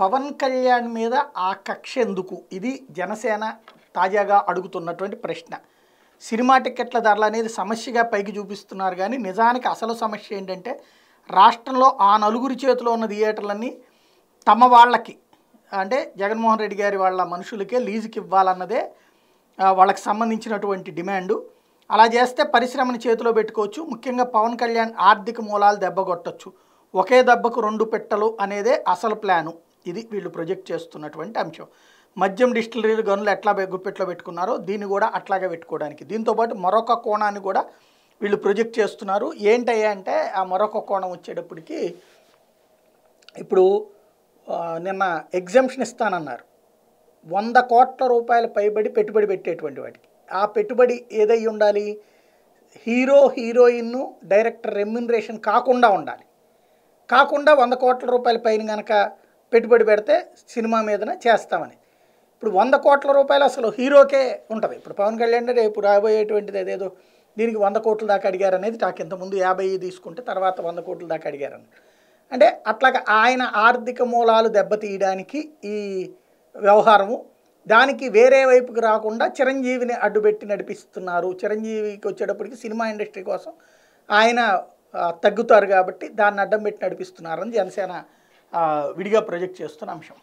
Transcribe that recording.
పవన్ కళ్యాణ్ మీద ఆ కక్ష ఎందుకు ఇది జనసేన తాజాగా అడుగుతున్నటువంటి ప్రశ్న సినిమా టికెట్ల ధరలు అనేది సమస్యగా పైకి చూపిస్తున్నారు కానీ నిజానికి అసలు సమస్య ఏంటంటే రాష్ట్రంలో ఆ నలుగురి చేతిలో ఉన్న థియేటర్లన్నీ తమ వాళ్ళకి అంటే జగన్మోహన్ రెడ్డి గారి వాళ్ళ మనుషులకే లీజుకి ఇవ్వాలన్నదే వాళ్ళకి సంబంధించినటువంటి డిమాండు అలా చేస్తే పరిశ్రమను చేతిలో పెట్టుకోవచ్చు ముఖ్యంగా పవన్ కళ్యాణ్ ఆర్థిక మూలాలు దెబ్బగొట్టచ్చు ఒకే దెబ్బకు రెండు పెట్టలు అనేదే అసలు ప్లాను ఇది వీళ్ళు ప్రొజెక్ట్ చేస్తున్నటువంటి అంశం మద్యం డిస్టిలరీలు గనులు ఎట్లా గుప్పెట్లో పెట్టుకున్నారో దీన్ని కూడా అట్లాగే పెట్టుకోవడానికి దీంతోపాటు మరొక కోణాన్ని కూడా వీళ్ళు ప్రొజెక్ట్ చేస్తున్నారు ఏంటయ్యా అంటే ఆ మరొక కోణం వచ్చేటప్పటికి ఇప్పుడు నిన్న ఎగ్జామ్షన్ ఇస్తానన్నారు వంద కోట్ల రూపాయల పైబడి పెట్టుబడి పెట్టేటువంటి వాటికి ఆ పెట్టుబడి ఏదై ఉండాలి హీరో హీరోయిన్ను డైరెక్టర్ రెమ్యునరేషన్ కాకుండా ఉండాలి కాకుండా వంద కోట్ల రూపాయల పైన కనుక పెట్టుబడి పెడితే సినిమా మీదన చేస్తామని ఇప్పుడు వంద కోట్ల రూపాయలు అసలు హీరోకే ఉంటుంది ఇప్పుడు పవన్ కళ్యాణ్ రేపు ఇప్పుడు రాబోయేటువంటిది అదేదో దీనికి వంద కోట్ల దాకా అడిగారు అనేది నాకు ఇంతకుముందు యాభై తీసుకుంటే తర్వాత వంద కోట్ల దాకా అడిగారని అంటే అట్లాగా ఆయన ఆర్థిక మూలాలు దెబ్బతీయడానికి ఈ వ్యవహారము దానికి వేరే వైపుకి రాకుండా చిరంజీవిని అడ్డుపెట్టి నడిపిస్తున్నారు చిరంజీవికి వచ్చేటప్పటికి సినిమా ఇండస్ట్రీ కోసం ఆయన తగ్గుతారు కాబట్టి దాన్ని అడ్డం పెట్టి నడిపిస్తున్నారని జనసేన విడిగా ప్రొజెక్ట్ చేస్తున్న అంశం